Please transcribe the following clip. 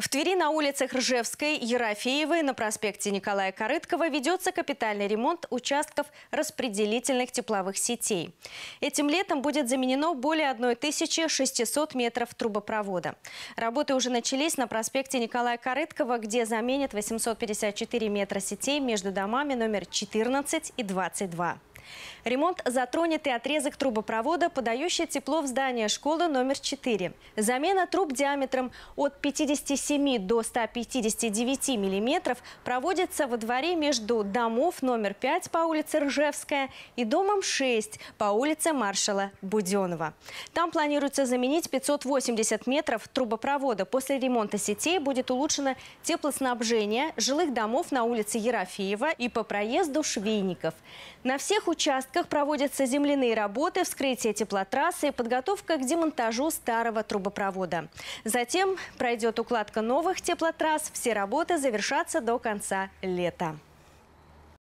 В Твери на улицах Ржевской, Ерофеевой, на проспекте Николая Корыткова ведется капитальный ремонт участков распределительных тепловых сетей. Этим летом будет заменено более 1600 метров трубопровода. Работы уже начались на проспекте Николая Корыткова, где заменят 854 метра сетей между домами номер 14 и 22. Ремонт затронет и отрезок трубопровода, подающий тепло в здание школы номер 4. Замена труб диаметром от 57 до 159 мм проводится во дворе между домов номер 5 по улице Ржевская и домом 6 по улице маршала Буденова. Там планируется заменить 580 метров трубопровода. После ремонта сетей будет улучшено теплоснабжение жилых домов на улице Ерофеева и по проезду Швейников. На всех участках участках проводятся земляные работы, вскрытие теплотрассы и подготовка к демонтажу старого трубопровода. Затем пройдет укладка новых теплотрасс. Все работы завершатся до конца лета.